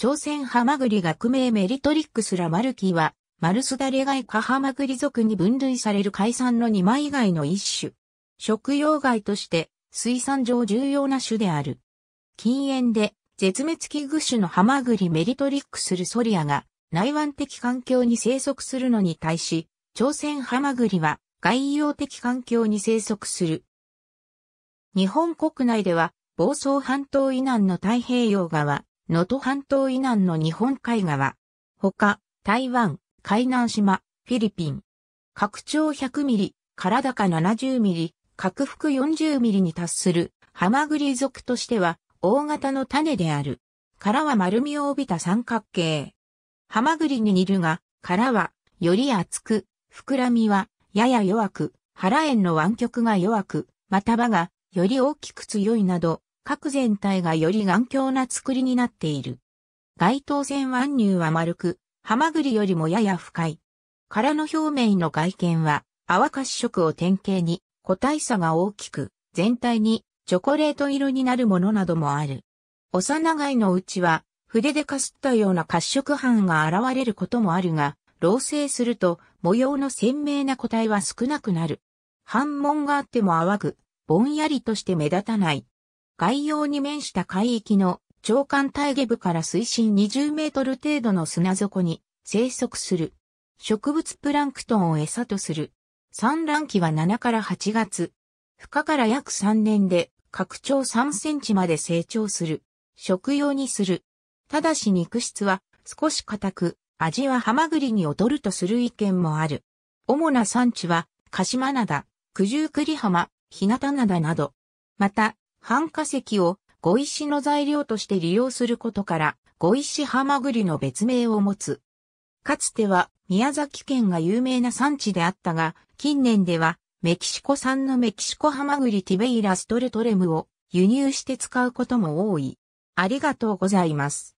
朝鮮ハマグリ学名メリトリックスラマルキは、マルスダレガイカハマグリ族に分類される海産の二枚貝の一種。食用貝として、水産上重要な種である。禁煙で、絶滅危惧種のハマグリメリトリックスルソリアが、内湾的環境に生息するのに対し、朝鮮ハマグリは、外洋的環境に生息する。日本国内では、房総半島以南の太平洋側、能登半島以南の日本海側。他、台湾、海南島、フィリピン。拡張100ミリ、か高70ミリ、拡幅40ミリに達する、ハマグリ属としては、大型の種である。殻は丸みを帯びた三角形。ハマグリに似るが、殻は、より厚く、膨らみは、やや弱く、腹縁の湾曲が弱く、また場が、より大きく強いなど、各全体がより頑強な作りになっている。外頭線腕乳は丸く、ハマグリよりもやや深い。殻の表面の外見は泡褐色を典型に個体差が大きく、全体にチョコレート色になるものなどもある。幼貝のうちは筆でかすったような褐色斑が現れることもあるが、老成すると模様の鮮明な個体は少なくなる。反紋があっても淡く、ぼんやりとして目立たない概要に面した海域の長官大下部から水深20メートル程度の砂底に生息する。植物プランクトンを餌とする。産卵期は7から8月。孵化から約3年で拡張3センチまで成長する。食用にする。ただし肉質は少し硬く、味はハマグリに劣るとする意見もある。主な産地は、鹿島灘、九十九里浜、日向灘など。また、半化石を碁石の材料として利用することから、碁石ハマグリの別名を持つ。かつては宮崎県が有名な産地であったが、近年ではメキシコ産のメキシコハマグリティベイラストレトレムを輸入して使うことも多い。ありがとうございます。